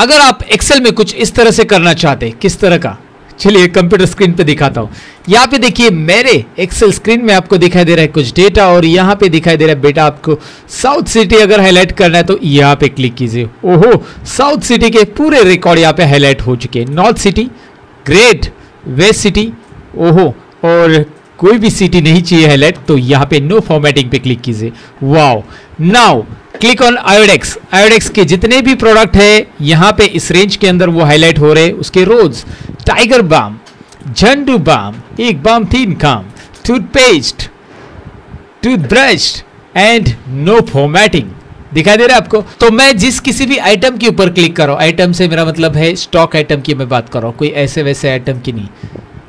अगर आप एक्सेल में कुछ इस तरह से करना चाहते किस तरह का चलिए कंप्यूटर स्क्रीन पे दिखाता हूँ यहाँ पे देखिए मेरे एक्सेल स्क्रीन में आपको दिखाई दे रहा है कुछ डेटा और यहाँ पे दिखाई दे रहा है बेटा आपको साउथ सिटी अगर हाईलाइट करना है तो यहाँ पे क्लिक कीजिए ओहो साउथ सिटी के पूरे रिकॉर्ड यहाँ पे हाईलाइट हो चुके हैं north city great west city ओहो और कोई भी सिटी नहीं चाहिए हाईलाइट तो यहाँ पे नो फॉर्मेटिंग पे क्लिक कीजिए wow now click on Iodex Iodex के जितने भी प्रोडक्ट है यहाँ पे इस रेंज के अंदर वो हाईलाइट हो रहे उसके रोज टाइगर बाम झंडू बाम एक बाम तीन काम toothpaste toothbrush and no formatting दिखाई दे रहा है आपको तो मैं जिस किसी भी आइटम के ऊपर क्लिक करो आइटम से मेरा मतलब है स्टॉक आइटम की मैं बात कर रहा हूँ कोई ऐसे वैसे आइटम की नहीं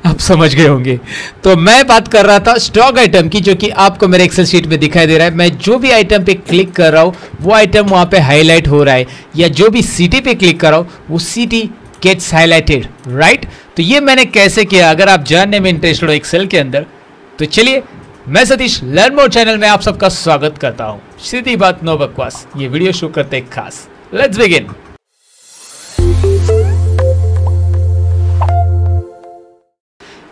आप समझ गए होंगे तो मैं बात कर रहा था स्टॉक आइटम की जो कि आपको मेरे एक्सेल शीट में दिखाई दे रहा है मैं जो भी आइटम पे क्लिक कर रहा हूँ वो आइटम वहाँ पे हाईलाइट हो रहा है या जो भी सिटी पे क्लिक कर रहा हूँ वो सिटी गेट्स हाईलाइटेड राइट तो ये मैंने कैसे किया अगर आप जानने में इंटरेस्टेड हो एक्सेल के अंदर तो चलिए मैं सतीश लर्न मोर चैनल में आप सबका स्वागत करता हूँ सीधी बात नो बकवास ये वीडियो शो करते खास लेट्स बिगिन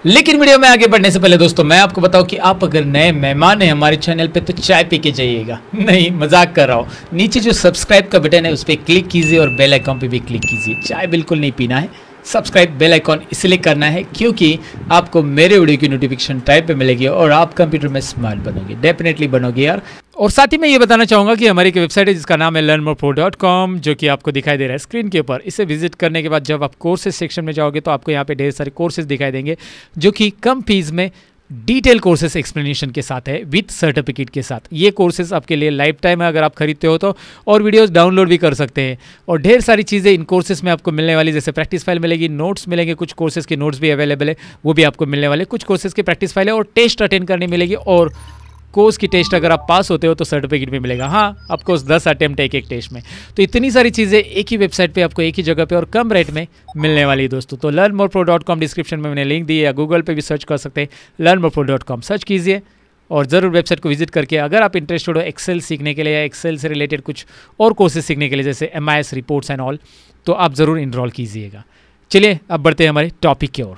लेकिन वीडियो में आगे बढ़ने से पहले दोस्तों मैं आपको बताऊं कि आप अगर नए मेहमान हैं हमारे चैनल पे तो चाय पी के जाइएगा नहीं मजाक कर रहा हूँ नीचे जो सब्सक्राइब का बटन है उस पर क्लिक कीजिए और बेल आइकॉन पे भी क्लिक कीजिए चाय बिल्कुल नहीं पीना है सब्सक्राइब बेल आइकॉन इसलिए करना है क्योंकि आपको मेरे वीडियो की नोटिफिकेशन टाइम पे मिलेगी और आप कंप्यूटर में स्मार्ट बनोगे डेफिनेटली बनोगे यार और साथ ही मैं ये बताना चाहूँगा कि हमारी एक वेबसाइट है जिसका नाम है लर्न मोर डॉट कॉम जो कि आपको दिखाई दे रहा है स्क्रीन के ऊपर इसे विजिट करने के बाद जब आप कोर्सेज सेक्शन में जाओगे तो आपको यहाँ पे ढेर सारे कोर्सेज दिखाई देंगे जो कि कम फीस में डिटेल कोर्सेज एक्सप्लेनेशन के साथ है विथ सर्टिफिकेट के साथ ये कोर्सेज आपके लिए लाइफ टाइम है अगर आप खरीदते हो तो और वीडियोस डाउनलोड भी कर सकते हैं और ढेर सारी चीज़ें इन कोर्सेज में आपको मिलने वाली जैसे प्रैक्टिस फाइल मिलेगी नोट्स मिलेंगे कुछ कोर्सेज के नोट्स भी अवेलेबल है वो भी आपको मिलने वाले कुछ कोर्सेज के प्रैक्टिस फाइल है और टेस्ट अटेंड करने मिलेगी और कोर्स की टेस्ट अगर आप पास होते हो तो सर्टिफिकेट भी मिलेगा हाँ कोर्स दस अटैम्प्ट एक एक टेस्ट में तो इतनी सारी चीज़ें एक ही वेबसाइट पे आपको एक ही जगह पे और कम रेट में मिलने वाली है दोस्तों तो learn more pro dot com description में मैंने लिंक दी है या गूगल पर भी सर्च कर सकते हैं learn more pro dot com search कीजिए और ज़रूर वेबसाइट को विजिट करके अगर आप इंटरेस्टेड हो एक्सेल सीखने के लिए या एक्सेल से रिलेटेड कुछ और कोर्सेज सीखने के लिए जैसे एम रिपोर्ट्स एंड ऑल तो आप ज़रूर इनरोल कीजिएगा चलिए अब बढ़ते हैं हमारे टॉपिक की ओर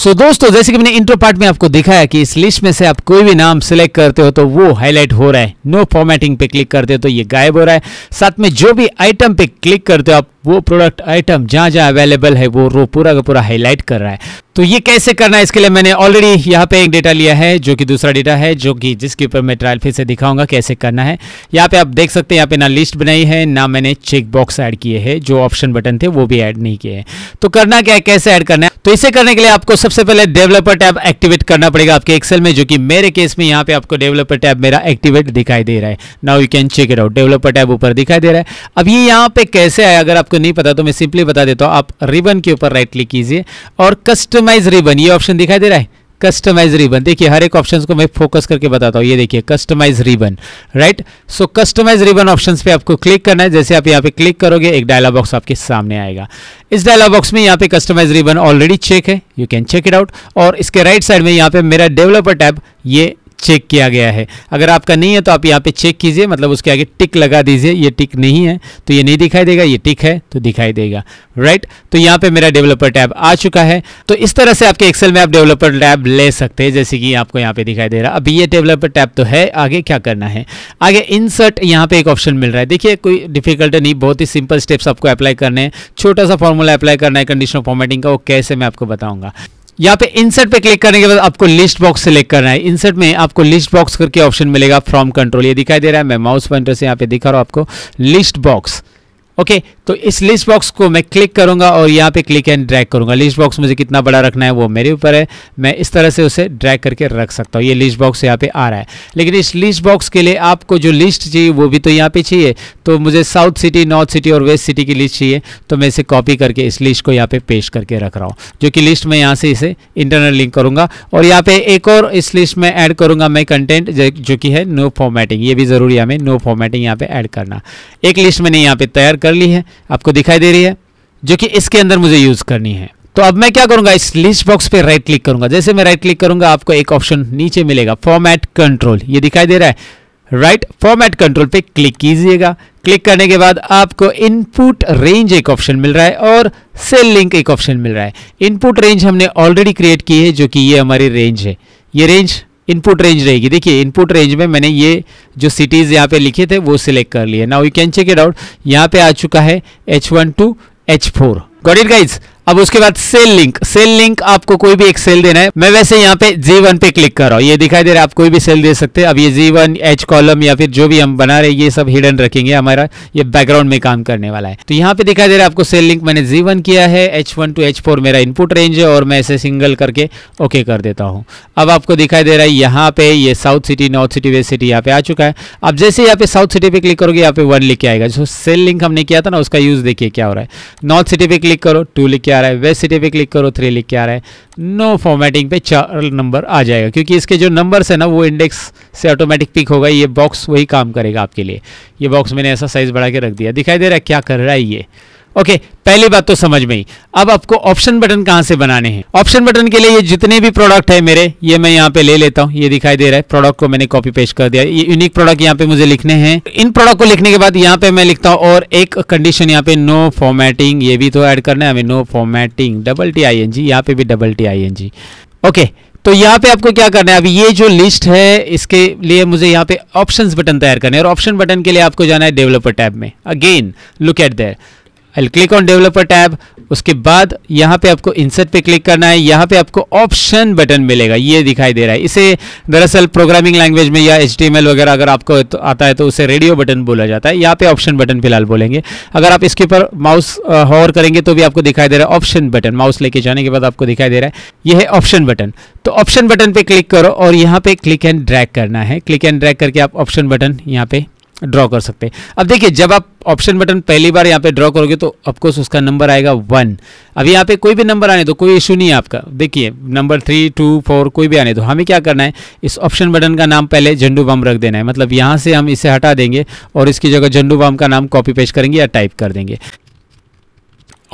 सो so, दोस्तों जैसे कि मैंने इंट्रो पार्ट में आपको दिखाया कि इस लिस्ट में से आप कोई भी नाम सिलेक्ट करते हो तो वो हाईलाइट हो रहा है नो no फॉर्मेटिंग पे क्लिक करते हो तो ये गायब हो रहा है साथ में जो भी आइटम पे क्लिक करते हो आप वो प्रोडक्ट आइटम जहां जहां अवेलेबल है वो रो पूरा का पूरा हाईलाइट कर रहा है तो ये कैसे करना है इसके लिए मैंने ऑलरेडी यहाँ पे एक डेटा लिया है जो कि दूसरा डेटा है जो कि जिसके ऊपर मैं ट्रायल फिर से दिखाऊंगा कैसे करना है यहाँ पे आप देख सकते हैं यहाँ पे ना लिस्ट बनाई है ना मैंने चेक बॉक्स ऐड किए हैं जो ऑप्शन बटन थे वो भी ऐड नहीं किए हैं तो करना क्या है कैसे ऐड करना है तो इसे करने के लिए आपको सबसे पहले डेवलपर टैब एक्टिवेट करना पड़ेगा आपके एक्सेल में जो कि मेरे केस में यहाँ पे आपको डेवलपर टैब मेरा एक्टिवेट दिखाई दे रहा है now you can check it out developer tab ऊपर दिखाई दे रहा है अब ये यहाँ पे कैसे आया अगर आपको नहीं पता तो मैं सिंपली बता देता हूँ आप रिबन के ऊपर राइट क्लिक कीजिए और कस्टम कस्टमाइज रिबन ये ऑप्शन दिखाई दे रहा है कस्टमाइज रिबन देखिए हर एक ऑप्शन को मैं फोकस करके बताता हूँ ये देखिए customize ribbon right so customize ribbon option पे आपको क्लिक करना है जैसे आप यहाँ पे क्लिक करोगे एक डायलॉग बॉक्स आपके सामने आएगा इस डायलॉग बॉक्स में यहाँ पे कस्टमाइज रिबन ऑलरेडी चेक है you can check it out और इसके राइट right साइड में यहाँ पे मेरा डेवलपर टैब ये चेक किया गया है अगर आपका नहीं है तो आप यहाँ पे चेक कीजिए मतलब उसके आगे टिक लगा दीजिए ये टिक नहीं है तो ये नहीं दिखाई देगा ये टिक है तो दिखाई देगा राइट तो यहाँ पे मेरा डेवलपर टैब आ चुका है तो इस तरह से आपके एक्सेल में आप डेवलपर टैब ले सकते हैं जैसे कि आपको यहाँ पे दिखाई दे रहा अभी ये डेवलपर टैब तो है आगे क्या करना है आगे इंसर्ट यहाँ पे एक ऑप्शन मिल रहा है देखिए कोई डिफिकल्ट नहीं बहुत ही सिंपल स्टेप्स आपको अप्लाई करने हैं छोटा सा फॉर्मूला अप्लाई करना है कंडीशनल फॉर्मेटिंग का वो कैसे मैं आपको बताऊंगा यहाँ पे इंसर्ट पे क्लिक करने के बाद आपको लिस्ट बॉक्स सेलेक्ट करना है इंसर्ट में आपको लिस्ट बॉक्स करके ऑप्शन मिलेगा फ्रॉम कंट्रोल ये दिखाई दे रहा है मैं माउस पॉइंटर से यहाँ पे दिखा रहा हूँ आपको लिस्ट बॉक्स ओके okay, तो इस लिस्ट बॉक्स को मैं क्लिक करूंगा और यहाँ पे क्लिक एंड ड्रैग करूंगा लिस्ट बॉक्स मुझे कितना बड़ा रखना है वो मेरे ऊपर है मैं इस तरह से उसे ड्रैग करके रख सकता हूँ ये लिस्ट बॉक्स यहाँ पे आ रहा है लेकिन इस लिस्ट बॉक्स के लिए आपको जो लिस्ट चाहिए वो भी तो यहाँ पे चाहिए तो मुझे साउथ सिटी नॉर्थ सिटी और वेस्ट सिटी की लिस्ट चाहिए तो मैं इसे कॉपी करके इस लिस्ट को यहाँ पे पेश करके रख रहा हूँ जो कि लिस्ट में यहाँ से इसे इंटरनल लिंक करूंगा और यहाँ पे एक और इस लिस्ट में ऐड करूंगा मैं कंटेंट जो कि है नो फॉर्मेटिंग ये भी ज़रूरी हमें नो फॉर्मेटिंग यहाँ पे ऐड करना एक लिस्ट मैंने यहाँ पे तैयार कर ली है आपको दिखाई दे रही है जो कि इसके अंदर मुझे यूज़ करनी है तो अब मैं क्या करूंगा इस लिस्ट बॉक्स पे राइट क्लिक करूंगा जैसे मैं राइट क्लिक करूंगा आपको एक ऑप्शन नीचे मिलेगा फॉर्मेट कंट्रोल ये दिखाई दे रहा है राइट फॉर्मेट कंट्रोल पे क्लिक कीजिएगा क्लिक करने के बाद आपको इनपुट रेंज एक ऑप्शन मिल रहा है और सेल लिंक एक ऑप्शन मिल रहा है इनपुट रेंज हमने ऑलरेडी क्रिएट की है जो कि ये हमारी रेंज है ये रेंज इनपुट रेंज रहेगी देखिए इनपुट रेंज में मैंने ये जो सिटीज़ यहाँ पे लिखे थे वो सिलेक्ट कर लिए now you can check it out यहाँ पे आ चुका है H one to H four got it guys अब उसके बाद सेल लिंक सेल लिंक आपको कोई भी एक सेल देना है मैं वैसे यहाँ पे जी वन पे क्लिक कर रहा हूँ ये दिखाई दे रहा है आप कोई भी सेल दे सकते हैं अब ये जी वन एच कॉलम या फिर जो भी हम बना रहे ये सब हिडन रखेंगे हमारा ये बैकग्राउंड में काम करने वाला है तो यहाँ पे दिखाई दे रहा है आपको सेल लिंक मैंने जी वन किया है H one to H four मेरा इनपुट रेंज है और मैं इसे सिंगल करके ओके कर देता हूँ अब आपको दिखाई दे रहा है यहाँ पे ये south city north city west city यहाँ पे आ चुका है अब जैसे यहाँ पे साउथ सिटी पे क्लिक करोगे यहाँ पे वन लिख के आएगा जो सेल लिंक हमने किया था ना उसका यूज देखिए क्या हो रहा है नॉर्थ सिटी पे क्लिक करो टू लिख आ रहा है वेब सिटी पे क्लिक करो थ्री लिख के आ रहा है नो फॉर्मेटिंग पे चार नंबर आ जाएगा क्योंकि इसके जो नंबर्स है ना वो इंडेक्स से ऑटोमेटिक पिक होगा ये बॉक्स वही काम करेगा आपके लिए ये बॉक्स मैंने ऐसा साइज़ बढ़ा के रख दिया दिखाई दे रहा है क्या कर रहा है ये ओके okay, पहली बात तो समझ में ही अब आपको ऑप्शन बटन कहाँ से बनाने हैं ऑप्शन बटन के लिए ये जितने भी प्रोडक्ट है मेरे ये मैं यहाँ पे ले लेता हूँ ये दिखाई दे रहा है प्रोडक्ट को मैंने कॉपी पेस्ट कर दिया ये यूनिक प्रोडक्ट यहाँ पे मुझे लिखने हैं इन प्रोडक्ट को लिखने के बाद यहाँ पे मैं लिखता हूँ और एक कंडीशन यहाँ पे नो फॉर्मेटिंग ये भी तो एड करना है हमें no formatting double T I N G यहाँ पे भी double T I N G okay तो यहाँ पे आपको क्या करना है अब ये जो लिस्ट है इसके लिए मुझे यहाँ पे ऑप्शंस बटन तैयार करने है और ऑप्शन बटन के लिए आपको जाना है डेवलपर टैब में again look at there I click on developer tab उसके बाद यहाँ पे आपको इंसर्ट पे क्लिक करना है यहाँ पे आपको ऑप्शन बटन मिलेगा ये दिखाई दे रहा है इसे दरअसल प्रोग्रामिंग लैंग्वेज में या एच वगैरह अगर आपको तो आता है तो उसे रेडियो बटन बोला जाता है यहाँ पे ऑप्शन बटन फिलहाल बोलेंगे अगर आप इसके ऊपर माउस हॉर करेंगे तो भी आपको दिखाई दे रहा है ऑप्शन बटन माउस लेके जाने के बाद आपको दिखाई दे रहा है यह है ऑप्शन बटन तो ऑप्शन बटन पर क्लिक करो और यहाँ पे क्लिक एंड ड्रैक करना है क्लिक एंड ड्रैक करके आप ऑप्शन बटन यहाँ पे ड्रॉ कर सकते हैं अब देखिए जब आप ऑप्शन बटन पहली बार यहाँ पे ड्रॉ करोगे तो ऑफकोर्स उसका नंबर आएगा वन अब यहाँ पे कोई भी नंबर आने दो कोई इशू नहीं है आपका देखिए नंबर थ्री टू फोर कोई भी आने दो हमें क्या करना है इस ऑप्शन बटन का नाम पहले झंडू बम रख देना है मतलब यहाँ से हम इसे हटा देंगे और इसकी जगह झंडू बम का नाम कॉपी पेश करेंगे या टाइप कर देंगे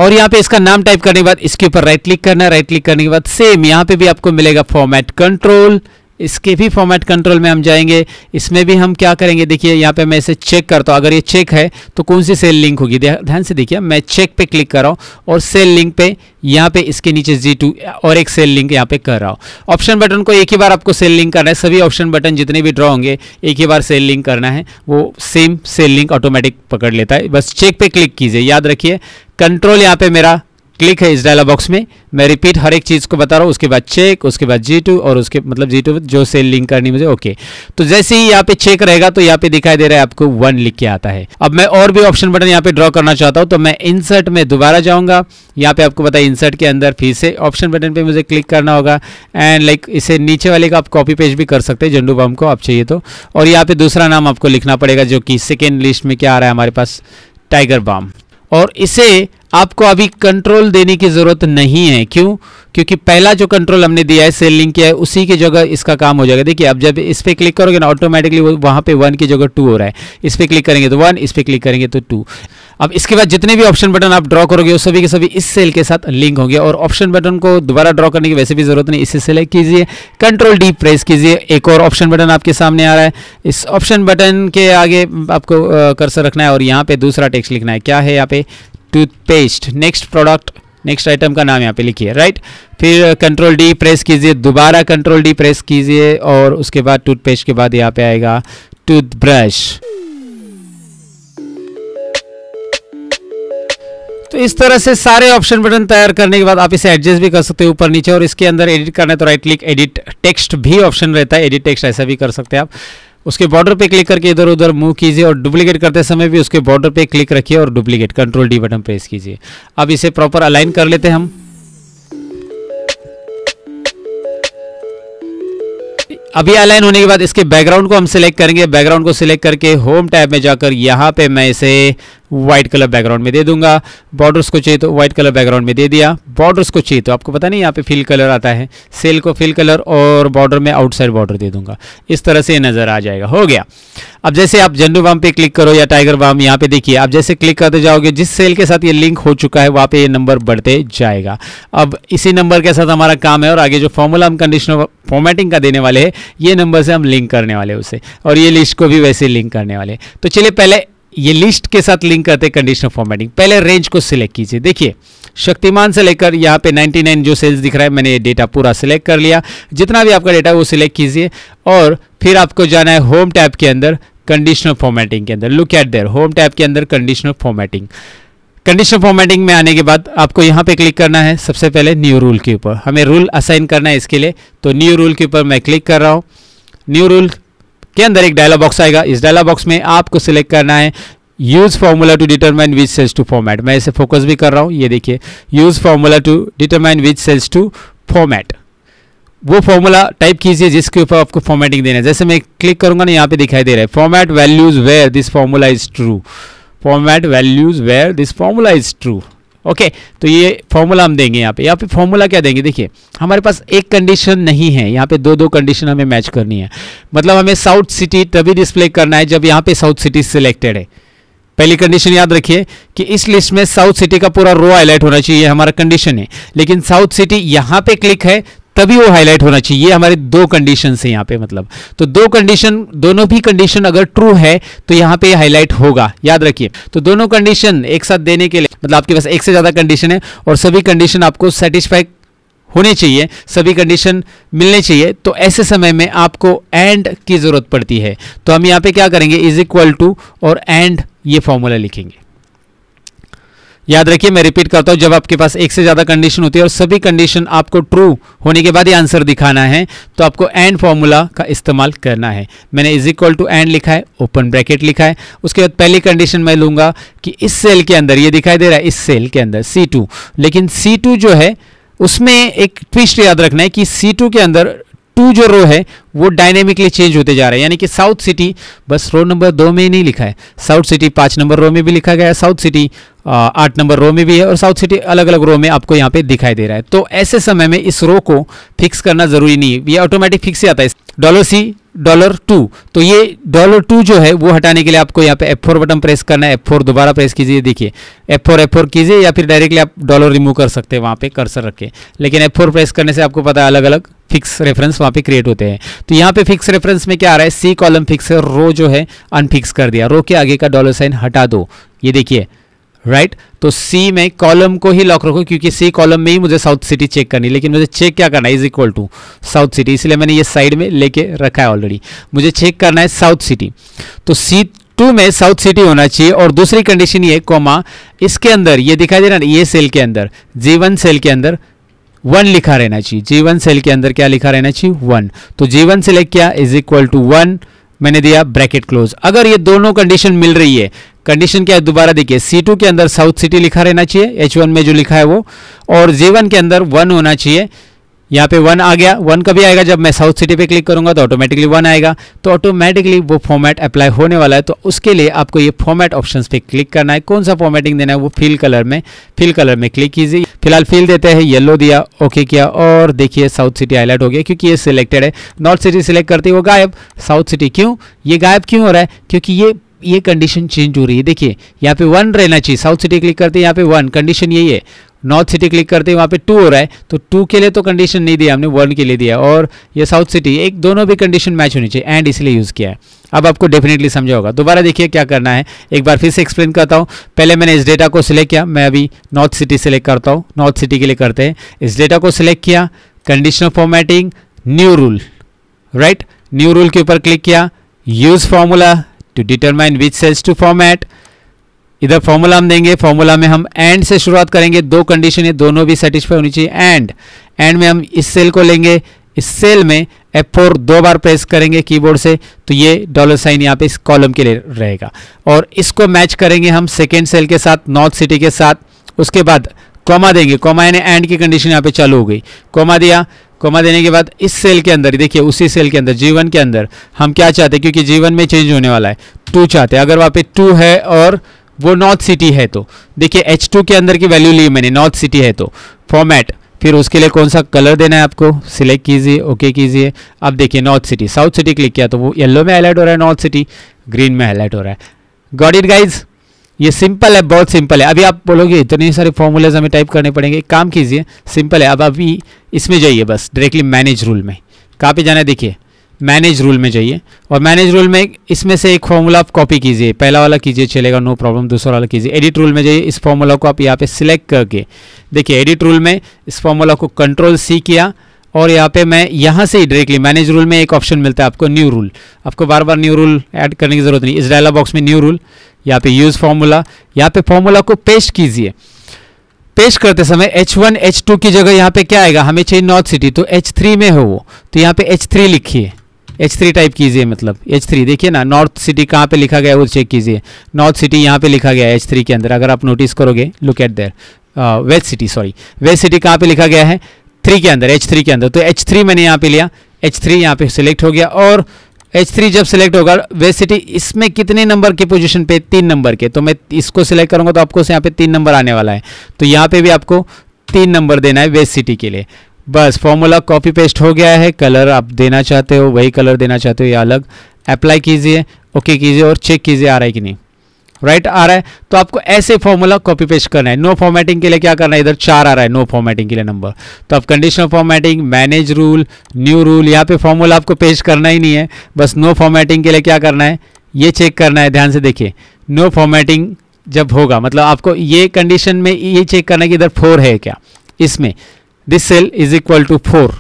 और यहाँ पे इसका नाम टाइप करने के बाद इसके ऊपर राइट क्लिक करना है राइट क्लिक करने के बाद सेम यहाँ पे भी आपको मिलेगा फॉर्मेट कंट्रोल इसके भी फॉर्मेट कंट्रोल में हम जाएंगे इसमें भी हम क्या करेंगे देखिए यहाँ पे मैं इसे चेक करता हूँ अगर ये चेक है तो कौन सी सेल लिंक होगी ध्यान से देखिए मैं चेक पे क्लिक कर रहा हूँ और सेल लिंक पे यहाँ पे इसके नीचे जी टू और एक सेल लिंक यहाँ पे कर रहा हूँ ऑप्शन बटन को एक ही बार आपको सेल लिंक करना है सभी ऑप्शन बटन जितने भी ड्रॉ होंगे एक ही बार सेल लिंक करना है वो सेम सेल लिंक ऑटोमेटिक पकड़ लेता है बस चेक पे क्लिक कीजिए याद रखिए कंट्रोल यहाँ पे मेरा क्लिक है इस डायलॉग बॉक्स में मैं रिपीट हर एक चीज़ को बता रहा हूँ उसके बाद चेक उसके बाद जी टू और उसके मतलब जी टू जो सेल लिंक करनी मुझे ओके तो जैसे ही यहाँ पे चेक रहेगा तो यहाँ पे दिखाई दे रहा है आपको वन लिख के आता है अब मैं और भी ऑप्शन बटन यहाँ पे ड्रॉ करना चाहता हूँ तो मैं इंसर्ट में दोबारा जाऊंगा यहाँ पे आपको बताया इंसर्ट के अंदर फिर से ऑप्शन बटन पर मुझे क्लिक करना होगा एंड लाइक इसे नीचे वाले का आप कॉपी पेज भी कर सकते हैं जंडू बम को आप चाहिए तो और यहाँ पे दूसरा नाम आपको लिखना पड़ेगा जो कि सेकेंड लिस्ट में क्या आ रहा है हमारे पास टाइगर बाम और इसे आपको अभी कंट्रोल देने की ज़रूरत नहीं है क्यों क्योंकि पहला जो कंट्रोल हमने दिया है सेल लिंक किया है उसी की जगह इसका काम हो जाएगा देखिए अब जब इस पर क्लिक करोगे ना ऑटोमेटिकली वो वहाँ पे वन की जगह टू हो रहा है इस पर क्लिक करेंगे तो वन इस पर क्लिक करेंगे तो टू अब इसके बाद जितने भी ऑप्शन बटन आप ड्रॉ करोगे वो सभी के सभी इस सेल के साथ लिंक होंगे और ऑप्शन बटन को दोबारा ड्रॉ करने की वैसे भी ज़रूरत नहीं इसे सेलेक्ट कीजिए कंट्रोल डी प्रेस कीजिए एक और ऑप्शन बटन आपके सामने आ रहा है इस ऑप्शन बटन के आगे आपको कर्सर रखना है और यहाँ पे दूसरा टेक्स्ट लिखना है क्या है यहाँ पे toothpaste next product next item का नाम यहाँ पे लिखिए राइट फिर कंट्रोल डी प्रेस कीजिए दोबारा कंट्रोल डी प्रेस कीजिए और उसके बाद टूथपेस्ट के बाद यहाँ पे आएगा टूथब्रश तो इस तरह से सारे ऑप्शन बटन तैयार करने के बाद आप इसे एडजस्ट भी कर सकते हो ऊपर नीचे और इसके अंदर एडिट करना है तो राइट क्लिक एडिट टेक्स्ट भी ऑप्शन रहता है एडिट टेक्स्ट ऐसा भी कर सकते हैं आप उसके बॉर्डर पे क्लिक करके इधर उधर मूव कीजिए और डुप्लीकेट करते समय भी उसके बॉर्डर पे क्लिक रखिए और duplicate control D button press कीजिए अब इसे प्रॉपर अलाइन कर लेते हैं हम अभी अलाइन होने के बाद इसके बैकग्राउंड को हम सिलेक्ट करेंगे बैकग्राउंड को सिलेक्ट करके होम टैब में जाकर यहाँ पे मैं इसे व्हाइट कलर बैकग्राउंड में दे दूंगा बॉर्डर्स को चाहिए तो व्हाइट कलर बैकग्राउंड में दे दिया बॉर्डर्स को चाहिए तो आपको पता नहीं यहाँ पे फिल कलर आता है सेल को फिल कलर और बॉर्डर में आउटसाइड बॉर्डर दे दूंगा इस तरह से नज़र आ जाएगा हो गया अब जैसे आप जन्नू बाम पे क्लिक करो या टाइगर बाम यहाँ पे देखिए आप जैसे क्लिक करते जाओगे जिस सेल के साथ ये लिंक हो चुका है वहाँ पे ये नंबर बढ़ते जाएगा अब इसी नंबर के साथ हमारा काम है और आगे जो फॉर्मूला हम कंडीशनल फॉर्मेटिंग का देने वाले हैं ये नंबर से हम लिंक करने वाले उसे और ये लिस्ट को भी वैसे लिंक करने वाले तो चलिए पहले ये लिस्ट के साथ लिंक करते हैं कंडीशनल फॉर्मेटिंग पहले रेंज को सिलेक्ट कीजिए देखिए शक्तिमान से लेकर यहाँ पे 99 जो सेल्स दिख रहा है मैंने ये डेटा पूरा सिलेक्ट कर लिया जितना भी आपका डेटा है वो सिलेक्ट कीजिए और फिर आपको जाना है होम टैब के अंदर कंडीशनल फॉर्मेटिंग के अंदर look at there home tab के अंदर कंडीशनल फॉर्मेटिंग कंडीशनल फॉर्मेटिंग में आने के बाद आपको यहाँ पे क्लिक करना है सबसे पहले न्यू रूल के ऊपर हमें रूल असाइन करना है इसके लिए तो न्यू रूल के ऊपर मैं क्लिक कर रहा हूँ न्यू रूल के अंदर एक डायलॉग बॉक्स आएगा इस डायलॉग बॉक्स में आपको सिलेक्ट करना है use formula to determine which cells to format मैं इसे फोकस भी कर रहा हूँ ये देखिए use formula to determine which cells to format वो फॉर्मूला टाइप कीजिए जिसके ऊपर आपको फॉर्मेटिंग देना है जैसे मैं क्लिक करूंगा ना यहाँ पे दिखाई दे रहा है format values where this formula is true format values where this formula is true okay तो ये फॉर्मूला हम देंगे यहाँ पे यहाँ पे फॉर्मूला क्या देंगे देखिए हमारे पास एक कंडीशन नहीं है यहाँ पे दो दो कंडीशन हमें मैच करनी है मतलब हमें साउथ सिटी तभी डिस्प्ले करना है जब यहाँ पे साउथ सिटी सिलेक्टेड है पहली कंडीशन याद रखिए कि इस लिस्ट में साउथ सिटी का पूरा रो हाईलाइट होना चाहिए हमारा कंडीशन है लेकिन साउथ सिटी यहाँ पे क्लिक है तभी वो हाईलाइट होना चाहिए ये हमारे दो कंडीशन है यहाँ पे मतलब तो दो कंडीशन दोनों भी कंडीशन अगर ट्रू है तो यहाँ पे हाईलाइट होगा याद रखिए तो दोनों कंडीशन एक साथ देने के लिए मतलब आपके पास एक से ज़्यादा कंडीशन है और सभी कंडीशन आपको सेटिस्फाई होने चाहिए सभी कंडीशन मिलने चाहिए तो ऐसे समय में आपको एंड की ज़रूरत पड़ती है तो हम यहाँ पे क्या करेंगे इज इक्वल टू और एंड ये फॉर्मूला लिखेंगे याद रखिए मैं रिपीट करता हूं जब आपके पास एक से ज्यादा कंडीशन होती है और सभी कंडीशन आपको ट्रू होने के बाद ही आंसर दिखाना है तो आपको एंड फॉर्मूला का इस्तेमाल करना है मैंने इज इक्वल टू एंड लिखा है ओपन ब्रैकेट लिखा है उसके बाद पहली कंडीशन मैं लूंगा कि इस सेल के अंदर ये दिखाई दे रहा है इस सेल के अंदर सी टू लेकिन सी टू जो है उसमें एक ट्विस्ट याद रखना है कि सी टू के अंदर टू जो रो है वो डायनेमिकली चेंज होते जा रहे हैं यानी कि साउथ सिटी बस रो नंबर दो में ही नहीं लिखा है साउथ सिटी पांच नंबर रो में भी लिखा गया है साउथ सिटी आठ नंबर रो में भी है और साउथ सिटी अलग अलग रो में आपको यहाँ पे दिखाई दे रहा है तो ऐसे समय में इस रो को फिक्स करना जरूरी नहीं है ये ऑटोमेटिक फिक्स ही आता है सी डॉलर टू तो ये डॉलर टू जो है वो हटाने के लिए आपको यहाँ पे एफ फोर बटन प्रेस करना है एफ फोर दोबारा प्रेस कीजिए देखिए एफ फोर एफ फोर कीजिए या फिर डायरेक्टली आप डॉलर रिमूव कर सकते हैं वहाँ पे कर्सर रख के लेकिन एफ फोर प्रेस करने से आपको पता है अलग अलग फिक्स रेफरेंस वहाँ पे क्रिएट होते हैं तो यहाँ पे फिक्स रेफरेंस में क्या आ रहा है सी कॉलम फिक्स है रो जो है अनफिक्स कर दिया रो के आगे का डॉलर साइन हटा दो ये देखिए राइट right? तो सी में कॉलम को ही लॉक रखो क्योंकि सी कॉलम में ही मुझे साउथ सिटी चेक करनी लेकिन मुझे चेक क्या करना है is equal to south city इसलिए मैंने ये साइड में लेके रखा है ऑलरेडी मुझे चेक करना है साउथ सिटी तो सी टू में साउथ सिटी होना चाहिए और दूसरी कंडीशन ये कोमा इसके अंदर ये दिखाई दे रहा ना ये सेल के अंदर जीवन सेल के अंदर वन लिखा रहना चाहिए जीवन सेल के अंदर क्या लिखा रहना चाहिए वन तो जीवन सेलेक्ट किया इज इक्वल टू वन मैंने दिया ब्रैकेट क्लोज अगर ये दोनों कंडीशन मिल रही है कंडीशन क्या है दोबारा देखिए सी टू के अंदर साउथ सिटी लिखा रहना चाहिए एच वन में जो लिखा है वो और जे के अंदर वन होना चाहिए यहाँ पे वन आ गया वन कभी आएगा जब मैं साउथ सिटी पे क्लिक करूंगा तो ऑटोमेटिकली वन आएगा तो ऑटोमेटिकली वो फॉर्मेट अप्लाई होने वाला है तो उसके लिए आपको ये फॉर्मेट ऑप्शन पे क्लिक करना है कौन सा फॉर्मेटिंग देना है वो फिल कलर में फिल कलर में क्लिक कीजिए फिलहाल फिल देते हैं येलो दिया ओके किया और देखिए साउथ सिटी हाईलाइट हो गया क्योंकि ये सिलेक्टेड है नॉर्थ सिटी सिलेक्ट करती है वो गायब साउथ सिटी क्यों ये गायब क्यों हो रहा है क्योंकि ये ये कंडीशन चेंज हो रही है देखिए यहाँ पे वन रहना चाहिए साउथ सिटी क्लिक करते हैं यहाँ पे वन कंडीशन यही है नॉर्थ सिटी क्लिक करते हैं वहाँ पे टू हो रहा है तो टू के लिए तो कंडीशन नहीं दिया हमने वन के लिए दिया और ये साउथ सिटी एक दोनों भी कंडीशन मैच होनी चाहिए एंड इसलिए यूज़ किया है अब आपको डेफिनेटली समझा होगा दोबारा देखिए क्या करना है एक बार फिर से एक्सप्लेन करता हूँ पहले मैंने इस डेटा को सिलेक्ट किया मैं अभी नॉर्थ सिटी सेलेक्ट करता हूँ नॉर्थ सिटी के लिए करते हैं इस डेटा को सिलेक्ट किया conditional formatting new rule right new rule के ऊपर क्लिक किया use formula to determine which cells to format इधर फॉर्मूला हम देंगे फॉर्मूला में हम एंड से शुरुआत करेंगे दो कंडीशन है दोनों भी सेटिस्फाई होनी चाहिए एंड एंड में हम इस सेल को लेंगे इस सेल में F4 दो बार प्रेस करेंगे कीबोर्ड से तो ये डॉलर साइन यहाँ पे इस कॉलम के लिए रहेगा और इसको मैच करेंगे हम सेकेंड सेल के साथ नॉर्थ सिटी के साथ उसके बाद कॉमा देंगे कॉमा यानी एंड की कंडीशन यहाँ पे चालू हो गई कॉमा दिया कोमा देने के बाद इस सेल के अंदर देखिए उसी सेल के अंदर जीवन के अंदर हम क्या चाहते हैं क्योंकि जीवन में चेंज होने वाला है टू चाहते हैं अगर वहाँ पे टू है और वो नॉर्थ सिटी है तो देखिए एच टू के अंदर की वैल्यू ली मैंने नॉर्थ सिटी है तो फॉर्मेट फिर उसके लिए कौन सा कलर देना है आपको सिलेक्ट कीजिए ओके कीजिए अब देखिए north city south city click किया तो वो येलो में हाईलाइट हो रहा है नॉर्थ सिटी ग्रीन में हाईलाइट हो रहा है गॉड इट गाइज ये सिंपल है बहुत सिंपल है अभी आप बोलोगे इतने सारे फॉर्मूलाज हमें टाइप करने पड़ेंगे एक काम कीजिए सिंपल है अब अभी इसमें जाइए बस डायरेक्टली मैनेज रूल में कहाँ पे जाना है देखिए मैनेज रूल में जाइए और मैनेज रूल में इसमें से एक फॉर्मूला आप कॉपी कीजिए पहला वाला कीजिए चलेगा नो प्रॉब्लम दूसरा वाला कीजिए एडिट रूल में जाइए इस फॉर्मूला को आप यहाँ पे सिलेक्ट करके देखिए एडिट रूल में इस फॉर्मूला को कंट्रोल सी किया और यहाँ पे मैं यहाँ से ही डायरेक्टली मैनेज रूल में एक ऑप्शन मिलता है आपको न्यू रूल आपको बार बार न्यू रूल ऐड करने की जरूरत नहीं इस डायलॉग बॉक्स में न्यू रूल यहाँ पे यूज फॉर्मूला यहाँ पे फॉर्मूला को पेस्ट कीजिए पेस्ट करते समय H1, H2 की जगह यहाँ पे क्या आएगा हमें चाहिए नॉर्थ सिटी तो H3 में हो वो तो यहाँ पे H3 लिखिए H3 टाइप कीजिए मतलब H3 देखिए ना नॉर्थ सिटी कहाँ पे लिखा गया है वो चेक कीजिए नॉर्थ सिटी यहाँ पे लिखा गया है H3 के अंदर अगर आप नोटिस करोगे look at there west city sorry west city कहाँ पे लिखा गया है थ्री के अंदर थ्री के अंदर तो थ्री मैंने यहाँ पे लिया एच थ्री यहाँ पे सिलेक्ट हो गया और एच थ्री जब सिलेक्ट होगा वेस्ट सिटी इसमें कितने नंबर के पोजीशन पे तीन नंबर के तो मैं इसको सिलेक्ट करूंगा तो आपको यहाँ पे तीन नंबर आने वाला है तो यहाँ पे भी आपको तीन नंबर देना है वेस्ट सिटी के लिए बस फॉर्मूला कॉपी पेस्ट हो गया है कलर आप देना चाहते हो वही कलर देना चाहते हो या अलग अप्लाई कीजिए ओके कीजिए और चेक कीजिए आ रहा है कि नहीं राइट आ रहा है तो आपको ऐसे फॉर्मूला कॉपी पेस्ट करना है नो फॉर्मेटिंग के लिए क्या करना है इधर चार आ रहा है नो फॉर्मेटिंग के लिए नंबर तो आप conditional formatting manage rule new rule यहाँ पे फॉर्मूला आपको पेस्ट करना ही नहीं है बस नो फॉर्मेटिंग के लिए क्या करना है ये चेक करना है ध्यान से देखिए नो फॉर्मेटिंग जब होगा मतलब आपको ये कंडीशन में ये चेक करना है कि इधर फोर है क्या इसमें this cell is equal to four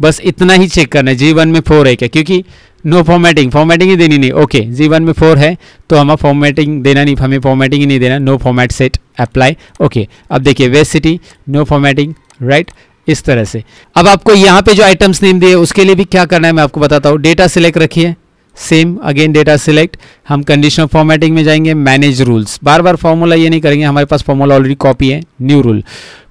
बस इतना ही चेक करना है जी वन में फोर है क्या क्योंकि नो फॉर्मेटिंग फॉर्मेटिंग ही देनी नहीं ओके जी वन में फोर है तो हमें फॉर्मेटिंग देना नहीं हमें फॉर्मेटिंग ही नहीं देना no format set apply okay अब देखिए west city no formatting right इस तरह से अब आपको यहाँ पे जो आइटम्स नेम दिए उसके लिए भी क्या करना है मैं आपको बताता हूँ डेटा सिलेक्ट रखिए सेम अगेन डेटा सिलेक्ट हम कंडीशनल फॉर्मेटिंग में जाएंगे मैनेज रूल्स बार बार फॉर्मूला ये नहीं करेंगे हमारे पास फॉर्मूला ऑलरेडी कॉपी है न्यू रूल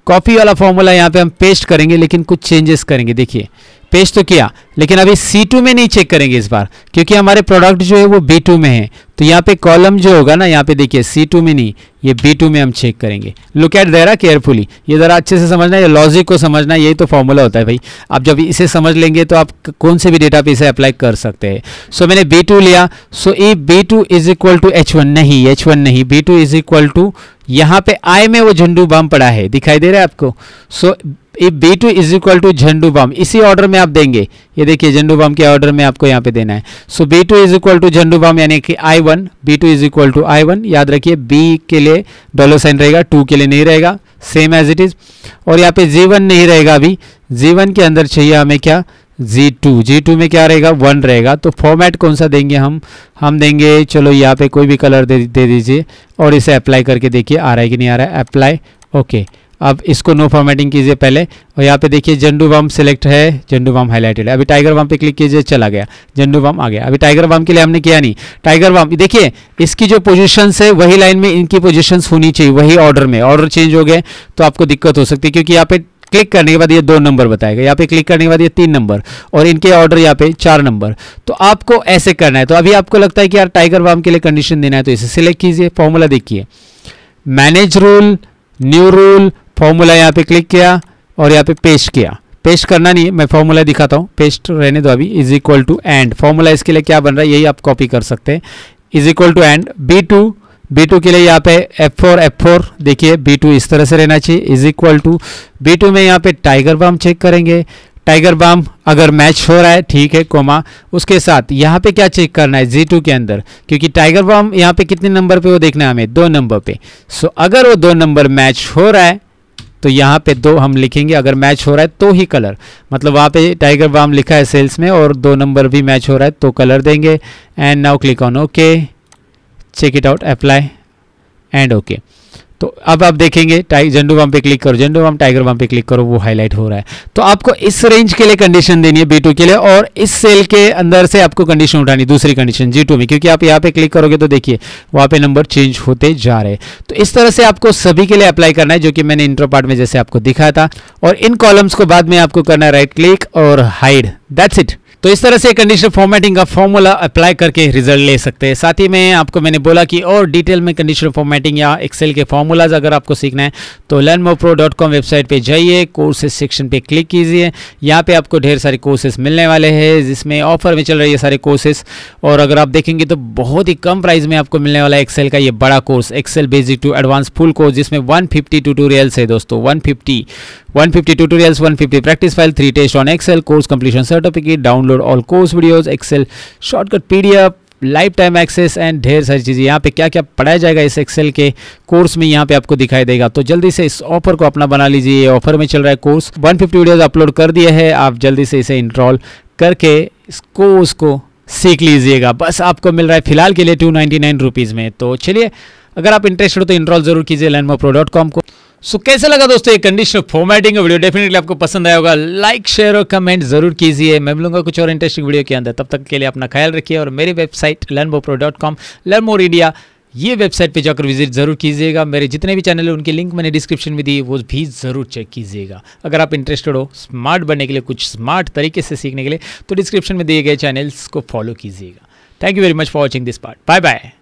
कॉपी वाला फॉर्मूला यहाँ पे हम पेस्ट करेंगे लेकिन कुछ चेंजेस करेंगे देखिए पेश तो किया लेकिन अभी C2 में नहीं चेक करेंगे इस बार क्योंकि हमारे प्रोडक्ट जो है वो B2 में है तो यहाँ पे कॉलम जो होगा ना यहाँ पे देखिए C2 में नहीं ये B2 में हम चेक करेंगे लुक एट देरा केयरफुली ये ज़रा अच्छे से समझना है लॉजिक को समझना यही तो फॉर्मूला होता है भाई आप जब इसे समझ लेंगे तो आप कौन से भी डेटा पे इसे अप्लाई कर सकते हैं सो so, मैंने बी लिया so A B two is equal to H नहीं एच नहीं B two is equal to यहाँ पे आई में वो झंडू बम पड़ा है दिखाई दे रहा है आपको so if B two is equal to Zandu balm इसी ऑर्डर में आप देंगे ये देखिए झंडू बम के ऑर्डर में आपको यहाँ पे देना है so B two is equal to Zandu balm यानी कि I one B two is equal to I one याद रखिए बी के लिए डॉलर साइन रहेगा टू के लिए नहीं रहेगा सेम एज इट इज और यहाँ पे जी वन नहीं रहेगा अभी जी वन के अंदर चाहिए हमें क्या जी टू जी टू में क्या रहेगा वन रहेगा तो फॉर्मेट कौन सा देंगे हम हम देंगे चलो यहाँ पे कोई भी कलर दे दे दीजिए और इसे अप्लाई करके देखिए आ रहा है कि नहीं आ रहा है अप्लाई ओके अब इसको नो फॉर्मेटिंग कीजिए पहले और यहाँ पे देखिए जंडू बाम सेलेक्ट है जंडू बाम हाईलाइटेड है अभी टाइगर बम पे क्लिक कीजिए चला गया जंडू बाम आ गया अभी टाइगर बम के लिए हमने किया नहीं टाइगर बम देखिए इसकी जो पोजीशंस है वही लाइन में इनकी पोजीशंस होनी चाहिए वही ऑर्डर में ऑर्डर चेंज हो गए तो आपको दिक्कत हो सकती है क्योंकि यहाँ पे क्लिक करने के बाद ये दो नंबर बताएगा यहाँ पे क्लिक करने के बाद ये तीन नंबर और इनके ऑर्डर यहाँ पे चार नंबर तो आपको ऐसे करना है तो अभी आपको लगता है कि यार टाइगर वाम के लिए कंडीशन देना है तो इसे सिलेक्ट कीजिए फॉर्मूला देखिए manage rule new rule formula यहाँ पे क्लिक किया और यहाँ पे पेस्ट किया पेस्ट करना नहीं है मैं फॉर्मूला दिखाता हूँ पेस्ट रहने दो अभी is equal to and formula इसके लिए क्या बन रहा है यही आप कॉपी कर सकते हैं is equal to and B two B two के लिए यहाँ पे एफ फोर एफ फोर देखिए बी टू इस तरह से रहना चाहिए is equal to B two में यहाँ पे टाइगर बाम चेक करेंगे टाइगर बाम अगर मैच हो रहा है ठीक है कोमा उसके साथ यहाँ पे क्या चेक करना है जी टू के अंदर क्योंकि टाइगर बाम यहाँ पे कितने नंबर पे वो देखना है हमें दो नंबर पे सो so, अगर वो दो नंबर मैच हो रहा है तो यहाँ पे दो हम लिखेंगे अगर मैच हो रहा है तो ही कलर मतलब वहाँ पे टाइगर बाम लिखा है सेल्स में और दो नंबर भी मैच हो रहा है तो कलर देंगे and now click on okay check it out apply and okay तो अब आप देखेंगे जेंडो बम पे क्लिक करो जेंडो बम टाइगर बम पे क्लिक करो वो हाईलाइट हो रहा है तो आपको इस रेंज के लिए कंडीशन देनी है बी के लिए और इस सेल के अंदर से आपको कंडीशन उठानी दूसरी कंडीशन जी में क्योंकि आप यहाँ पे क्लिक करोगे तो देखिए वहाँ पे नंबर चेंज होते जा रहे तो इस तरह से आपको सभी के लिए अप्लाई करना है जो कि मैंने इंटर पार्ट में जैसे आपको दिखाया था और इन कॉलम्स को बाद में आपको करना है राइट क्लिक और हाइड दैट्स इट तो इस तरह से कंडीशन फॉर्मेटिंग का फॉर्मूला अप्लाई करके रिजल्ट ले सकते हैं साथ ही में आपको मैंने बोला कि और डिटेल में कंडीशन फॉर्मेटिंग या एक्सेल के फॉर्मूलाज अगर आपको सीखना है तो लर्न वेबसाइट पे जाइए कोर्सेज सेक्शन पे क्लिक कीजिए यहाँ पे आपको ढेर सारे कोर्सेज मिलने वाले हैं जिसमें ऑफर में चल रही है सारे कोर्सेज और अगर आप देखेंगे तो बहुत ही कम प्राइस में आपको मिलने वाला एक्सेल का ये बड़ा course Excel basic to advance full course जिसमें वन फिफ्टी ट्यूटोरियल्स है दोस्तों one fifty one fifty tutorials one fifty practice file three test on Excel course completion certificate download download all course videos Excel shortcut PDF life time access and ढेर सारी चीज़ें यहाँ पे क्या क्या पढ़ाया जाएगा इस एक्सेल के कोर्स में यहाँ पे आपको दिखाई देगा तो जल्दी से इस ऑफर को अपना बना लीजिए ऑफर में चल रहा है कोर्स 150 वीडियोस अपलोड कर दिए हैं आप जल्दी से इसे इंट्रॉल करके इस कोर्स को सीख लीजिएगा बस आपको मिल रहा है फिलहाल के लिए टू नाइन्टी में तो चलिए अगर आप इंटरेस्टेड हो तो इनरोल जरूर कीजिए लैंडमोप्रो को सो so, कैसा लगा दोस्तों ये कंडीशन फॉर्मेटिंग का वीडियो डेफिनेटली आपको पसंद आया होगा लाइक शेयर और कमेंट जरूर कीजिए मैं मिलूंगा कुछ और इंटरेस्टिंग वीडियो के अंदर तब तक के लिए अपना ख्याल रखिए और मेरी वेबसाइट लर्न बोप्रो dot com learn more India ये वेबसाइट पे जाकर विजिट जरूर कीजिएगा मेरे जितने भी चैनल हैं उनकी लिंक मैंने डिस्क्रिप्शन में दी वो भी ज़रूर चेक कीजिएगा अगर आप इंटरेस्टेड हो स्मार्ट बनने के लिए कुछ स्मार्ट तरीके से सीखने के लिए तो डिस्क्रिप्शन में दिए गए चैनल्स को फॉलो कीजिएगा thank you very much for watching this part bye bye